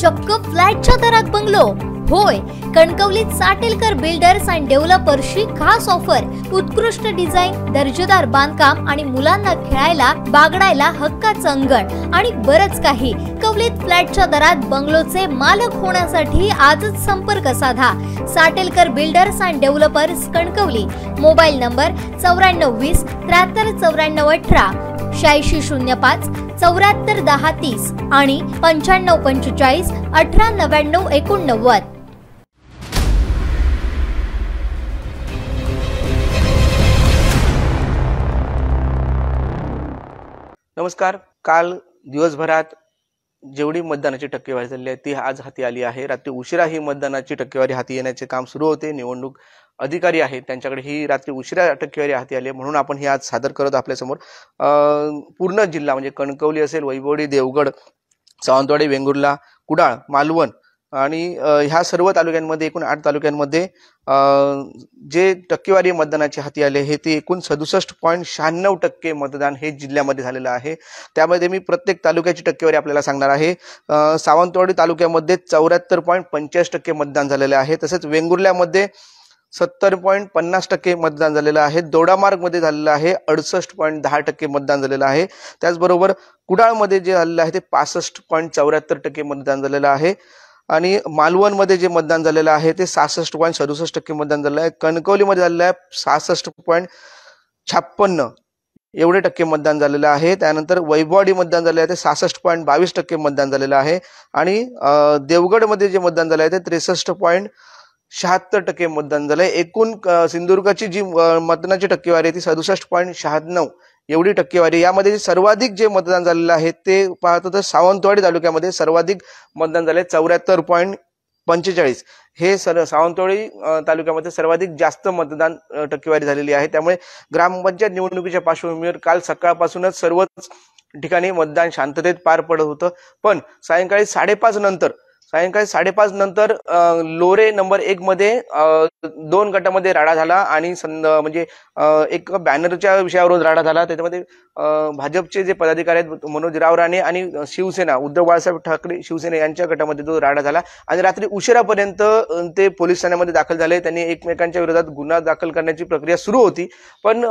चक्क फ्लॅटच्या दरात बंगलो होय कणकवलीत साटेलकर बिल्डर्स अँड डेव्हलपर्सची खास ऑफर उत्कृष्ट डिझाईन दर्जेदार बांधकाम आणि मुलांना खेळायला बागडायला हक्काचं अंगण आणि बरंच काही कवलीत फ्लॅटच्या दरात बंगलोचे मालक होण्यासाठी आजच संपर्क साधा Satelkar builders and developers Kankavli mobile number चौऱ्याण्णव वीस त्र्याहत्तर चौऱ्याण्णव अठरा शहाऐंशी शून्य पाच चौऱ्याहत्तर दहा तीस आणि पंच्याण्णव पंचेचाळीस अठरा नव्याण्णव एकोणनव्वद नमस्कार काल दिवसभरात जेवढी मतदानाची टक्केवारी झाली आहे ती आज हाती आली आहे रात्री उशिरा ही मतदानाची टक्केवारी हाती येण्याचे काम सुरू होते निवडणूक अधिकारी आहेत त्यांच्याकडे ही रात्री उशिरा टक्केवारी हाती आली म्हणून आपण ही आज सादर करत आपल्यासमोर पूर्ण जिल्हा म्हणजे कणकवली असेल वैभवडी देवगड सावंतवाडी वेंगुर्ला कुडाळ मालवण आणि ह्या सर्व तालुक्यांमध्ये एकूण आठ तालुक्यांमध्ये जे टक्केवारी मतदानाची हाती आले हे ते एकूण सदुसष्ट पॉईंट शहाण्णव टक्के मतदान हे जिल्ह्यामध्ये झालेलं आहे त्यामध्ये मी प्रत्येक तालुक्याची टक्केवारी आपल्याला सांगणार आहे सावंतवाडी तालुक्यामध्ये चौऱ्याहत्तर पॉईंट पंचेचाळीस टक्के मतदान झालेलं आहे तसेच वेंगुर्ल्यामध्ये सत्तर पॉईंट पन्नास टक्के मतदान झालेलं आहे दोडामार्गमध्ये झालेलं आहे अडसष्ट पॉईंट दहा टक्के मतदान झालेलं आहे त्याचबरोबर कुडाळमध्ये जे झालेलं आहे ते पासष्ट पॉईंट चौऱ्याहत्तर टक्के मतदान झालेलं आहे आणि मालवणमध्ये जे मतदान झालेलं आहे ते सासष्ट पॉईंट सदुसष्ट टक्के मतदान झालेलं आहे कणकवलीमध्ये झालेलं आहे सहासष्ट पॉईंट छाप्पन्न एवढे टक्के मतदान झालेलं आहे त्यानंतर वैभवाडी मतदान झालेलं आहे ते सासष्ट पॉईंट बावीस टक्के मतदान झालेलं आहे आणि देवगडमध्ये जे मतदान झालं आहे ते त्रेसष्ट पॉईंट शहात्तर टक्के मतदान झालंय एकूण सिंधुदुर्गाची जी मतदानाची टक्केवारी आहे ती सदुसष्ट पॉईंट शहाण्णव एवढी टक्केवारी यामध्ये सर्वाधिक जे मतदान झालेलं आहे ते पाहतो तर सावंतवाडी तालुक्यामध्ये सर्वाधिक मतदान झाले चौऱ्याहत्तर पॉईंट पंचेचाळीस हे सर सावंतवाडी तालुक्यामध्ये सर्वाधिक जास्त मतदान टक्केवारी झालेली आहे त्यामुळे ग्रामपंचायत निवडणुकीच्या पार्श्वभूमीवर काल सकाळपासूनच सर्वच ठिकाणी मतदान शांततेत पार पडत होतं पण सायंकाळी साडेपाच नंतर सायंकाळी साडेपाच नंतर लोरे नंबर एक मध्ये दोन गटामध्ये राडा झाला आणि म्हणजे एक बॅनरच्या विषयावरून राडा झाला त्याच्यामध्ये भाजपचे जे पदाधिकारी आहेत मनोज राव राणे आणि शिवसेना उद्धव बाळासाहेब ठाकरे शिवसेना यांच्या गटामध्ये तो राडा झाला आणि रात्री उशिरापर्यंत ते पोलीस ठाण्यामध्ये दाखल झाले त्यांनी एकमेकांच्या विरोधात गुन्हा दाखल करण्याची प्रक्रिया सुरू होती पण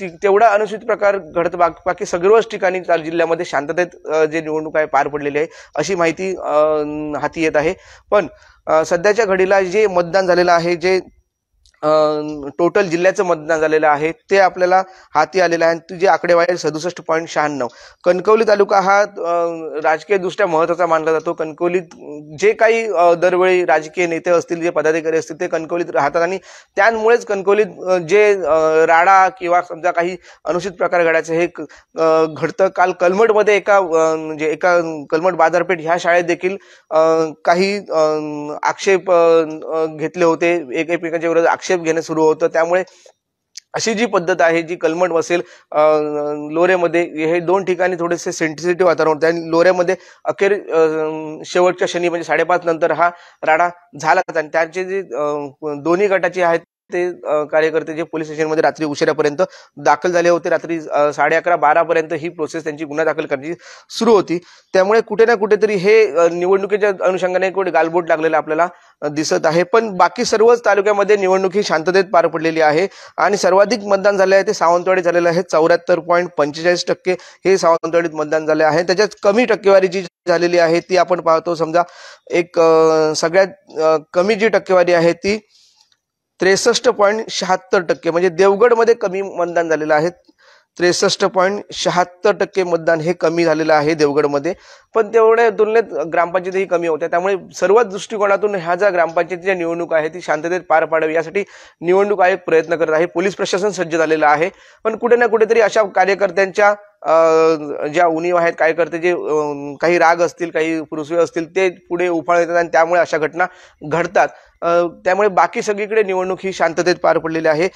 तेवढा अनुसूचित प्रकार घडत बाकी सगळ्याच ठिकाणी जिल्ह्यामध्ये शांततेत जे निवडणूक आहे पार पडलेली आहे अशी माहिती हाती येत आहे पण सध्याच्या घडीला जे मतदान झालेलं आहे जे टोटल जिल्ह्याचं मतदान झालेलं आहे ते आपल्याला हाती आलेलं आहे आणि जे आकडेवारी सदुसष्ट पॉईंट शहाण्णव कणकवली तालुका हा राजकीयदृष्ट्या महत्त्वाचा मानला जातो कणकवलीत जे काही दरवेळी राजकीय नेते असतील जे पदाधिकारी असतील ते कणकवलीत राहतात आणि त्यामुळेच कणकवलीत जे राडा किंवा समजा काही अनुचित प्रकार घडायचे हे घडतं काल कलमटमध्ये एका म्हणजे एका कलमट बाजारपेठ ह्या शाळेत देखील काही आक्षेप घेतले होते एकमेकांच्या विरोधात आक्षेप आक्षेप घेणं सुरू होतं त्यामुळे अशी जी पद्धत आहे जी कलमट वसेल लोऱ्यामध्ये हे दोन ठिकाणी थोडेसे सेन्सिटिव्ह वातावरण होते आणि लोऱ्यामध्ये अखेर शेवटच्या शनी म्हणजे साडेपाच नंतर हा राडा झालाच आणि त्यांचे जे दोन्ही गटाचे आहेत ते कार्यकर्ते जे पोलीस स्टेशनमध्ये रात्री उशिरापर्यंत दाखल झाले होते रात्री साडे अकरा बारापर्यंत ही प्रोसेस त्यांची गुन्हा दाखल करण्याची सुरू होती त्यामुळे कुठे ना कुठेतरी हे निवडणुकीच्या अनुषंगाने कुठे गालबोट लागलेलं आपल्याला दिसत आहे पण बाकी सर्वच तालुक्यामध्ये निवडणूक ही शांततेत पार पडलेली आहे आणि सर्वाधिक मतदान झाले आहे ते सावंतवाडी झालेलं आहे चौऱ्याहत्तर पॉईंट पंचेचाळीस टक्के हे सावंतवाडीत मतदान झाले आहे त्याच्यात कमी टक्केवारी जी झालेली आहे ती आपण पाहतो समजा एक सगळ्यात कमी जी टक्केवारी आहे ती त्रेसष्ट पॉईंट शहात्तर टक्के म्हणजे देवगडमध्ये कमी मतदान झालेलं आहे त्रेसष्ट पॉईंट शहात्तर टक्के मतदान हे कमी झालेलं आहे देवगडमध्ये पण तेवढ्या तुलनेत ग्रामपंचायतीही कमी होत्या त्यामुळे सर्वच दृष्टिकोनातून ह्या ज्या ग्रामपंचायतीच्या निवडणूक आहे ती शांततेत पार पाडावी यासाठी निवडणूक आयोग प्रयत्न करत आहे पोलीस प्रशासन सज्ज झालेलं आहे पण कुठे ना कुठेतरी अशा कार्यकर्त्यांच्या ज्या उणीव आहेत कार्यकर्ते जे काही राग असतील काही पुरुषवे असतील ते पुढे उफाळ येतात आणि त्यामुळे अशा घटना घडतात त्यामुळे बाकी सगळीकडे निवडणूक ही शांततेत पार पडलेली आहे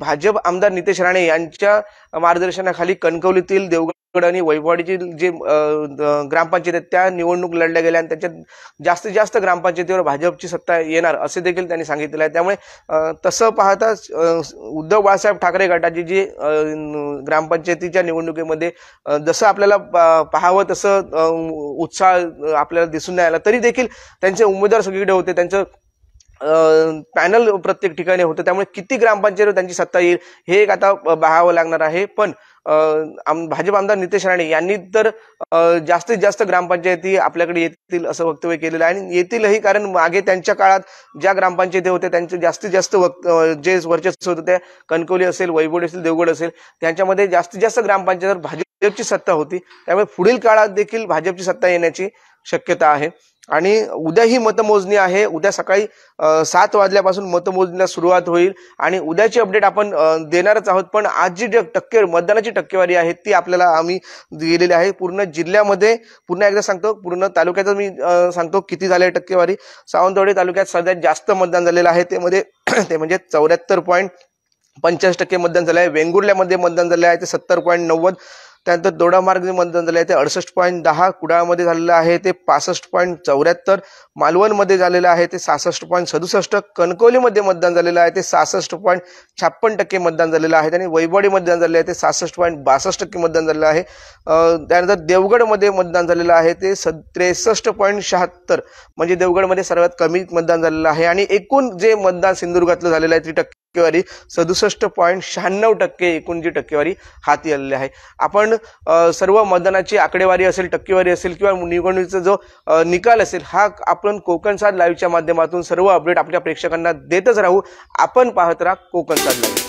भाजप आमदार नितेश राणे यांच्या मार्गदर्शनाखाली कणकवलीतील देवगड आणि वैभवाडीची जे ग्रामपंचायत आहेत त्या निवडणूक लढल्या गेल्या आणि त्याच्यात जास्तीत जास्त ग्रामपंचायतीवर भाजपची सत्ता येणार असे देखील त्यांनी सांगितलेलं आहे त्यामुळे तसं पाहता उद्धव बाळासाहेब ठाकरे गटाची जी ग्रामपंचायतीच्या निवडणुकीमध्ये जसं आपल्याला पाहावं तसं उत्साह आपल्याला दिसून नाही आला तरी देखील त्यांचे उमेदवार सगळीकडे होते त्यांचं पॅनल प्रत्येक ठिकाणी होतं त्यामुळे किती ग्रामपंचायतीवर त्यांची सत्ता येईल हे एक आता बहावं लागणार आहे पण भाजप आमदार नितेश राणे यांनी तर जास्तीत जास्त ग्रामपंचायती आपल्याकडे येतील असं वक्तव्य केलेलं आहे आणि येतीलही कारण मागे त्यांच्या काळात ज्या ग्रामपंचायती होत्या त्यांचे जास्तीत जास्त वक्त जे वर्चस्व होतं त्या कणकवली असेल वैभोडी असेल देवगड असेल त्यांच्यामध्ये जास्तीत जास्त ग्रामपंचायतीवर भाजपची सत्ता होती त्यामुळे पुढील काळात देखील भाजपची सत्ता येण्याची शक्यता आहे आणि उद्या ही मतमोजणी आहे उद्या सकाळी सात वाजल्यापासून मतमोजणीला सुरुवात होईल आणि उद्याची अपडेट आपण देणारच आहोत पण आज जी टक्के मतदानाची टक्केवारी आहे ती आपल्याला आम्ही दिलेली आहे पूर्ण जिल्ह्यामध्ये पुन्हा एकदा सांगतो पूर्ण तालुक्याचं मी सांगतो किती झाले टक्केवारी सावंतवाडी तालुक्यात सगळ्यात जास्त मतदान झालेलं आहे ते मध्ये ते म्हणजे चौऱ्याहत्तर पॉईंट पंच्याऐंशी टक्के मतदान झालं आहे वेंगुर्ल्यामध्ये मतदान झालं आहे ते सत्तर पॉईंट नव्वद त्यानंतर दोडा जे मतदान झालं आहे ते अडसष्ट पॉईंट दहा कुडाळमध्ये झालेलं आहे ते पासष्ट पॉईंट चौऱ्याहत्तर मालवणमध्ये झालेलं आहे ते सहासष्ट पॉईंट सदुसष्ट कणकवलीमध्ये मतदान झालेलं आहे ते सहासष्ट पॉईंट छप्पन टक्के मतदान झालेलं आहे आणि वैभवडी मतदान झालेलं आहे ते सासष्ट पॉईंट बासष्ट टक्के मतदान झालेलं आहे त्यानंतर देवगडमध्ये मतदान झालेलं आहे ते स त्रेसष्ट पॉईंट शहात्तर म्हणजे देवगडमध्ये सर्वात कमी मतदान झालेलं आहे आणि एकूण जे मतदान सिंधुदुर्गातलं झालेलं आहे ती टक्के टक्केवारी सदुसष्ट पॉईंट शहाण्णव टक्के एकूण जी टक्केवारी हाती आलेली आहे आपण सर्व मतदानाची आकडेवारी असेल टक्केवारी असेल किंवा निवडणुकीचा जो निकाल असेल हा आपण कोकण लाइव लाईव्हच्या माध्यमातून सर्व अपडेट आपल्या प्रेक्षकांना देतच राहू आपण पाहत राहा कोकण साध लाईव्ह